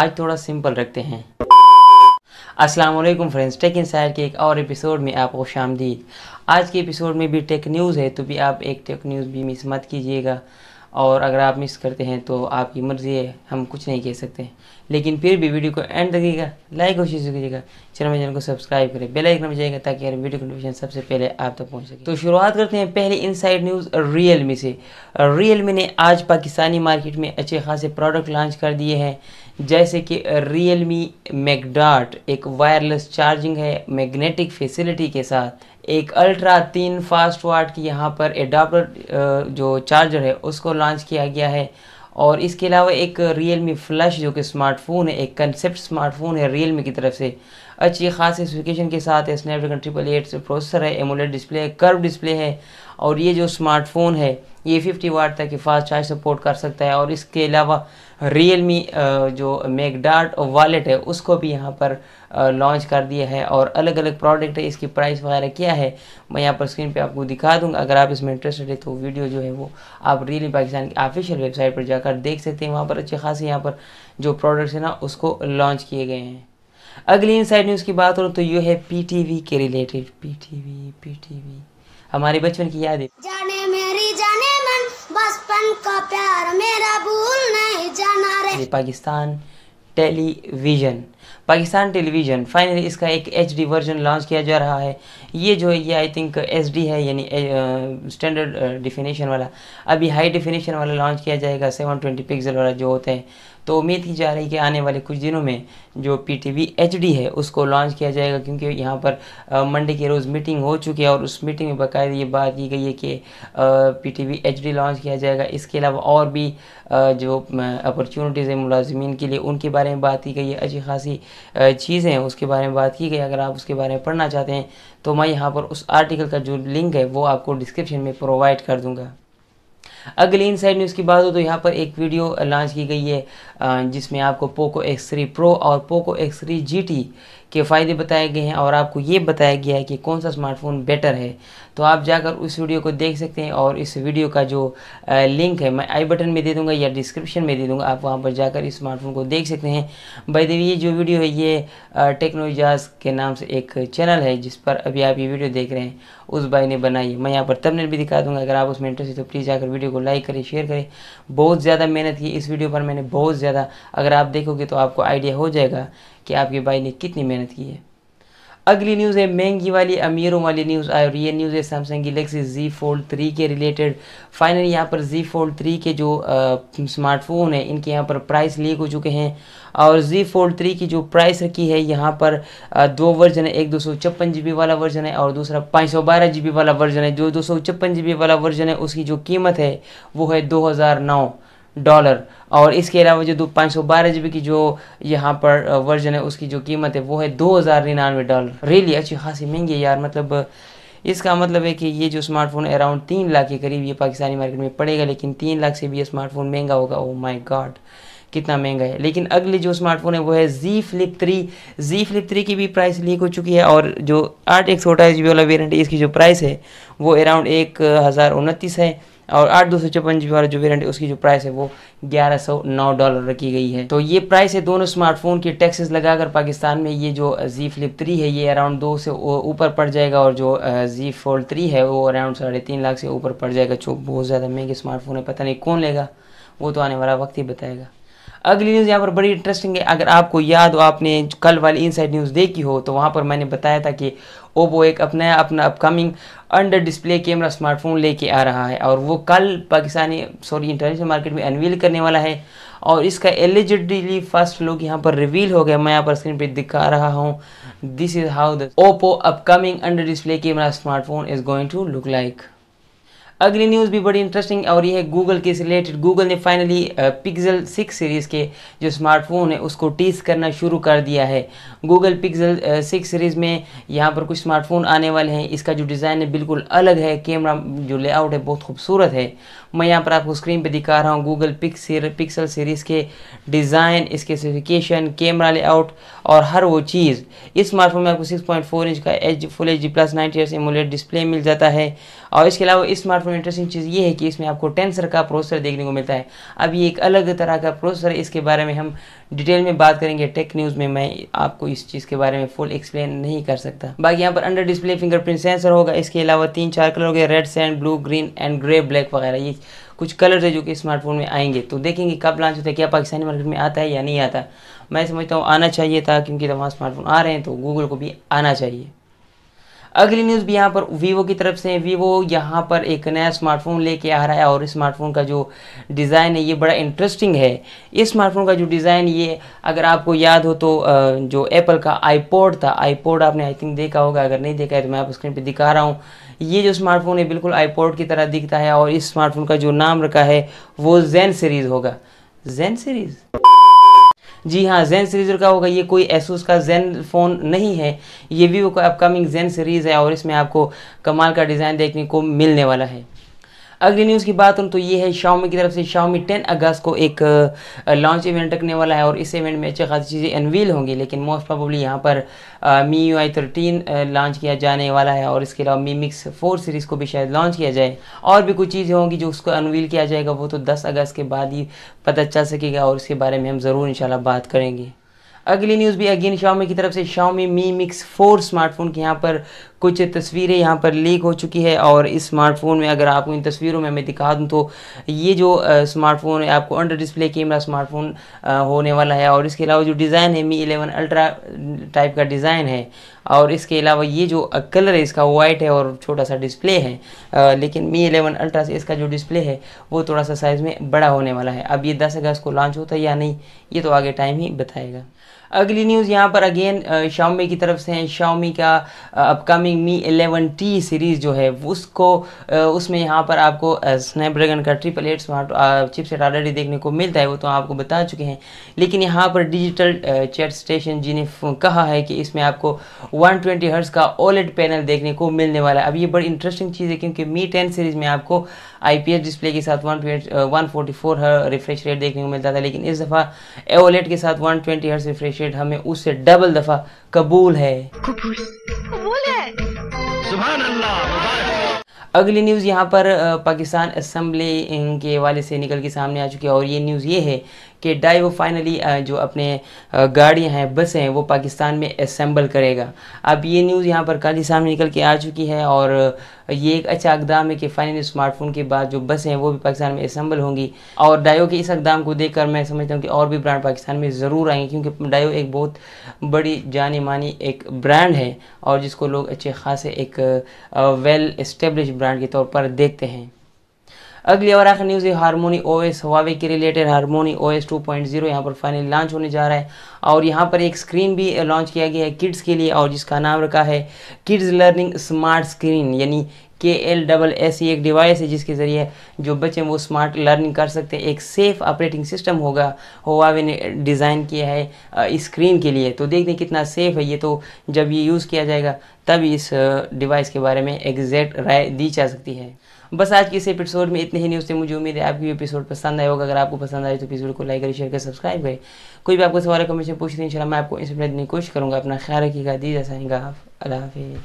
आज थोड़ा सिंपल रखते हैं अस्सलाम वालेकुम फ्रेंड्स टेक इंसायर के एक और एपिसोड में आपको शामदीद आज के एपिसोड में भी टेक न्यूज़ है तो भी आप एक टेक न्यूज़ भी मिस मत कीजिएगा और अगर आप मिस करते हैं तो आपकी मर्ज़ी है हम कुछ नहीं कह सकते लेकिन फिर भी वीडियो को एंड देखिएगा लाइक और शेयर कीजिएगा चैनल चैनल को सब्सक्राइब करें बेल आइकन बजाएगा ताकि हर वीडियो नोटिफिकेशन सबसे पहले आप तक पहुंच सके तो शुरुआत करते हैं पहले इनसाइड न्यूज़ रियल मी से रियल मी ने आज पाकिस्तानी मार्केट में अच्छे खासे प्रोडक्ट लॉन्च कर दिए हैं जैसे कि रियल मी मैगडाट एक वायरलेस चार्जिंग है मैग्नेटिक फैसिलिटी के साथ एक अल्ट्रा तीन फास्ट वाट की यहाँ पर एडाप्टर जो चार्जर है उसको लॉन्च किया गया है और इसके अलावा एक रियल मी जो कि स्मार्टफोन है एक कंसेप्ट स्मार्टफोन है रियल मी की तरफ से अच्छी खास स्पेसिफिकेशन के साथ है स्नैपड्रैगन ट्रिपल एट प्रोसेसर है एमोलेट डिस्प्ले है कर्व डिस्प्ले है और ये जो स्मार्टफोन है ये 50 वाट तक की फास्ट चार्ज सपोर्ट कर सकता है और इसके अलावा रियल मी जो मैकडार्ट वॉलेट है उसको भी यहाँ पर लॉन्च कर दिया है और अलग अलग प्रोडक्ट है इसकी प्राइस वगैरह क्या है मैं यहाँ पर स्क्रीन पे आपको दिखा दूँगा अगर आप इसमें इंटरेस्टेड है तो वीडियो जो है वो आप रियल पाकिस्तान की ऑफिशियल वेबसाइट पर जाकर देख सकते हैं वहाँ पर अच्छे खासे यहाँ पर जो प्रोडक्ट्स हैं ना उसको लॉन्च किए गए हैं अगली इनसाइड न्यूज़ की बात करूँ तो ये है पीटीवी के रिलेटेड पीटीवी पीटीवी हमारे बचपन की यादें जाने मेरी जाने मन बचपन का प्यार मेरा भूल नहीं जाना रे Pakistan television Pakistan television finally इसका एक एच डी वर्जन लॉन्च किया जा रहा है ये जो ये आई थिंक एच डी है यानी स्टैंडर्ड डिफिनेशन वाला अभी हाई डिफिनेशन वाला लॉन्च किया जाएगा सेवन ट्वेंटी पिक्सल वाला जो होते हैं तो उम्मीद की जा रही है कि आने वाले कुछ दिनों में जो P T V H D है उसको लॉन्च किया जाएगा क्योंकि यहाँ पर मंडे के रोज़ मीटिंग हो चुकी है और उस मीटिंग में बाकायदा ये बात की गई है कि P T V H D launch किया जाएगा इसके अलावा और भी जो अपॉर्चुनिटीज़ हैं मुलाजमीन के लिए उनके बारे में बात की गई है अच्छी खासी चीज़ें हैं उसके बारे में बात की गई अगर आप उसके बारे में पढ़ना चाहते हैं तो मैं यहाँ पर उस आर्टिकल का जो लिंक है वो आपको डिस्क्रिप्शन में प्रोवाइड कर दूँगा अगली इन साइड न्यूज़ की बात हो तो यहाँ पर एक वीडियो लॉन्च की गई है जिसमें आपको पोको एक्स थ्री प्रो और पोको एक्स थ्री जी के फ़ायदे बताए गए हैं और आपको ये बताया गया है कि कौन सा स्मार्टफ़ोन बेटर है तो आप जाकर उस वीडियो को देख सकते हैं और इस वीडियो का जो लिंक है मैं आई बटन में दे दूंगा या डिस्क्रिप्शन में दे दूंगा आप वहाँ पर जाकर इस स्मार्टफोन को देख सकते हैं भाई देवी ये जो वीडियो है ये टेक्नोजाज के नाम से एक चैनल है जिस पर अभी आप ये वीडियो देख रहे हैं उस भाई ने बनाई मैं यहाँ पर तबनेल भी दिखा दूँगा अगर आप उसमें इंटरेस्ट है तो प्लीज़ जाकर वीडियो को लाइक करें शेयर करें बहुत ज़्यादा मेहनत की इस वीडियो पर मैंने बहुत ज़्यादा अगर आप देखोगे तो आपको आइडिया हो जाएगा कि आपके भाई ने कितनी मेहनत की है अगली न्यूज़ है महंगी वाली अमीरों वाली न्यूज़ आई और ये न्यूज़ है सैमसंग गलेक्सी Z Fold 3 के रिलेटेड फाइनली यहाँ पर Z Fold 3 के जो स्मार्टफोन है इनके यहाँ पर प्राइस लीक हो चुके हैं और Z Fold 3 की जो प्राइस रखी है यहाँ पर आ, दो वर्जन है एक दो सौ छप्पन जी बी वाला वर्जन है और दूसरा पाँच सौ बारह जी बी वाला वर्जन है जो दो सौ छप्पन जी बी वाला वर्जन है उसकी जो कीमत है वो है दो हज़ार नौ डॉलर और इसके अलावा जो दो पाँच सौ बारह जी की जो यहाँ पर वर्जन है उसकी जो कीमत है वो है दो हज़ार निन्यानवे डॉलर रियली अच्छी खासी महंगी है यार मतलब इसका मतलब है कि ये जो स्मार्टफोन अराउंड तीन लाख के करीब ये पाकिस्तानी मार्केट में पड़ेगा लेकिन तीन लाख से भी ये स्मार्टफोन महंगा होगा ओ माई गॉड कितना महंगा है लेकिन अगले जो स्मार्टफोन है वो है Z flip three Z flip three की भी प्राइस लीक हो चुकी है और जो आठ एक सौ अठाईस जी वाला वेरियंट है इसकी जो प्राइस है वो अराउंड एक हज़ार उनतीस है और आठ दो सौ छप्पन जी वाला जो वेरियंट है उसकी जो प्राइस है वो ग्यारह सौ नौ डॉलर रखी गई है तो ये प्राइस है दोनों स्मार्टफोन के टैक्सेस लगाकर पाकिस्तान में ये जो जी फ्लिप थ्री है ये अराउंड दो से ऊपर पड़ जाएगा और जो जी फोल्ड थ्री है वो अराउंड साढ़े तीन लाख से ऊपर पड़ जाएगा जो बहुत ज़्यादा महंगे स्मार्टफोन है पता नहीं कौन लेगा वो तो आने वाला वक्त ही बताएगा अगली न्यूज़ यहाँ पर बड़ी इंटरेस्टिंग है अगर आपको याद हो आपने कल वाली इनसाइड न्यूज़ देखी हो तो वहाँ पर मैंने बताया था कि ओप्पो एक अपना अपना upcoming under display camera smartphone लेके आ रहा है और वो कल पाकिस्तानी सॉरी इंटरनेशनल मार्केट में अनवील करने वाला है और इसका एलिजिबली फर्स्ट लुक यहाँ पर रिवील हो गया मैं यहाँ पर स्क्रीन पे दिखा रहा हूँ this is how the Oppo upcoming under display camera smartphone is going to look like अगली न्यूज़ भी बड़ी इंटरेस्टिंग और ये है गूगल के रिलेटेड गूगल ने फाइनली पिक्सल सिक्स सीरीज़ के जो स्मार्टफोन है उसको टीस करना शुरू कर दिया है गूगल पिक्सल सिक्स सीरीज़ में यहाँ पर कुछ स्मार्टफोन आने वाले हैं इसका जो डिज़ाइन है बिल्कुल अलग है कैमरा जो लेआउट है बहुत खूबसूरत है मैं यहाँ पर आपको स्क्रीन पर दिखा रहा हूँ गूगल पिक्सल सीरीज़ के डिज़ाइन स्पेसिफिकेशन कैमरा लेआउट और हर वो चीज़ इस स्मार्टफोन में आपको सिक्स इंच का H full H D plus ninety AMOLED display मिल जाता है और इसके अलावा इस स्मार्टफोन में इंटरेस्टिंग चीज़ ये है कि इसमें आपको टेंसर का प्रोसेसर देखने को मिलता है अब ये एक अलग तरह का प्रोसेसर इसके बारे में हम डिटेल में बात करेंगे टेक न्यूज़ में मैं आपको इस चीज़ के बारे में फुल एक्सप्लेन नहीं कर सकता बाकी यहाँ पर अंडर डिस्प्ले फिंगरप्रिंट सेंसर होगा इसके अलावा तीन चार कलर हो गए red sand blue green and grey black वगैरह ये कुछ कलर्स है जो कि स्मार्टफोन में आएंगे तो देखेंगे कब लॉन्च होता है क्या पाकिस्तानी मार्केट में आता है या नहीं आता मैं समझता हूँ आना चाहिए था क्योंकि वहाँ स्मार्टफोन आ रहे हैं तो गूगल को भी आना चाहिए अगली न्यूज़ भी यहाँ पर वीवो की तरफ से है वीवो यहाँ पर एक नया स्मार्टफोन लेके आ रहा है और इस स्मार्टफोन का जो डिज़ाइन है ये बड़ा इंटरेस्टिंग है इस स्मार्टफोन का जो डिज़ाइन ये अगर आपको याद हो तो जो एप्पल का आईपोड था आईपोड आपने आई थिंक देखा होगा अगर नहीं देखा है तो मैं आप स्क्रीन पर दिखा रहा हूँ ये जो स्मार्टफोन है बिल्कुल आईपोड की तरह दिखता है और इस स्मार्टफोन का जो नाम रखा है वो जैन सीरीज़ होगा जैन सीरीज़ जी हाँ जैन सीरीज का होगा ये कोई एसूस का जैन फ़ोन नहीं है ये भी वो अपकमिंग जैन सीरीज़ है और इसमें आपको कमाल का डिज़ाइन देखने को मिलने वाला है अगली न्यूज़ की बात करूँ तो ये है शाओमी की तरफ से शाओमी टेन अगस्त को एक लॉन्च इवेंट रखने वाला है और इस इवेंट में अच्छी खासी चीज़ें अनवील होंगी लेकिन मोस्ट प्रॉबली यहाँ पर Mi U I thirteen launch किया जाने वाला है और इसके अलावा मी मिक्स फोर सीरीज़ को भी शायद लॉन्च किया जाए और भी कुछ चीज़ें होंगी जो उसको अनवील किया जाएगा वो तो दस अगस्त के बाद ही पता चल सकेगा और इसके बारे में हम ज़रूर इंशाल्लाह बात करेंगे अगली न्यूज़ भी अगेन शाओमी की तरफ से Xiaomi Mi Mix four smartphone के यहाँ पर कुछ तस्वीरें यहाँ पर लीक हो चुकी है और इस स्मार्टफोन में अगर आपको इन तस्वीरों में मैं दिखा दूँ तो ये जो स्मार्टफोन है आपको अंडर डिस्प्ले कैमरा स्मार्टफोन होने वाला है और इसके अलावा जो डिज़ाइन है मी एलेवन अल्ट्रा टाइप का डिज़ाइन है और इसके अलावा ये जो कलर है इसका वाइट है और छोटा सा डिस्प्ले है आ, लेकिन मी एलेवन अल्ट्रा से इसका जो डिस्प्ले है वो थोड़ा सा साइज़ में बड़ा होने वाला है अब ये दस अगस्त को लॉन्च होता है या नहीं ये तो आगे टाइम ही बताएगा अगली न्यूज़ यहाँ पर अगेन शाओमी की तरफ से है शाओमी का upcoming Mi eleven T series जो है उसको उसमें यहाँ पर आपको स्नैपड्रैगन का triple eight smart chipset already देखने को मिलता है वो तो आपको बता चुके हैं लेकिन यहाँ पर डिजिटल चैट स्टेशन जी ने कहा है कि इसमें आपको वन ट्वेंटी हर्ट्स का ओलेट पैनल देखने को मिलने वाला है अब ये बड़ी इंटरेस्टिंग चीज़ है क्योंकि मी टेन सीरीज़ में आपको एस डिस्प्ले के साथ one one forty four refresh rate देखने को मिलता था लेकिन इस दफ़ा ओलेट के साथ वन ट्वेंटी हर्ट्स रिफ्रेश शेड हमें उससे डबल दफा कबूल है कबूल है अगली न्यूज़ यहाँ पर पाकिस्तान असम्बली के वाले से निकल के सामने आ चुकी है और ये न्यूज़ ये है कि डाई वो फाइनली जो अपने गाड़ियाँ हैं बसें हैं वो पाकिस्तान में असम्बल करेगा अब ये न्यूज़ यहाँ पर काली सामने निकल के आ चुकी है और ये एक अच्छा अकदाम है कि फाइनली स्मार्टफोन के बाद जो बसें हैं वो भी पाकिस्तान में असम्बल होंगी और डायो के इस अकदाम को देखकर मैं समझता हूँ कि और भी ब्रांड पाकिस्तान में ज़रूर आएंगे क्योंकि डायो एक बहुत बड़ी जानी मानी एक ब्रांड है और जिसको लोग अच्छे खासे एक वेल इस्टेब्लिश ब्रांड के तौर पर देखते हैं अगली और आखिर न्यूज़ है हारमोनी एस हवावे के related Harmony O S two point zero यहाँ पर फाइनली लॉन्च होने जा रहा है और यहाँ पर एक स्क्रीन भी लॉन्च eh, किया गया है किड्स के लिए और जिसका नाम रखा है किड्स लर्निंग स्मार्ट स्क्रीन यानी के एल डबल एस एक डिवाइस है जिसके ज़रिए जो बच्चे वो स्मार्ट लर्निंग कर सकते हैं एक सेफ़ ऑपरेटिंग सिस्टम होगा हुआवे ने डिज़ाइन किया है eh, स्क्रीन के लिए तो देखते हैं कितना सेफ़ है ये तो जब ये यूज़ किया जाएगा तब इस डिवाइस eh, के बारे में एग्जैक्ट राय दी जा सकती है बस आज की इस एपिसोड में इतने ही न्यूज़ से मुझे उम्मीद है आपको ये एपिसोड पसंद आया होगा अगर आपको पसंद आए तो प्लीज़ वीडियो को लाइक करें शेयर करें सब्सक्राइब करें कोई भी आपको सवाल कमेंट में पूछ रहे हैं मैं आपको इंस्पेक्ट देने की कोशिश करूँगा अपना ख्याल रखिएगा दीजा साइंगा अल्लाह हाफिज़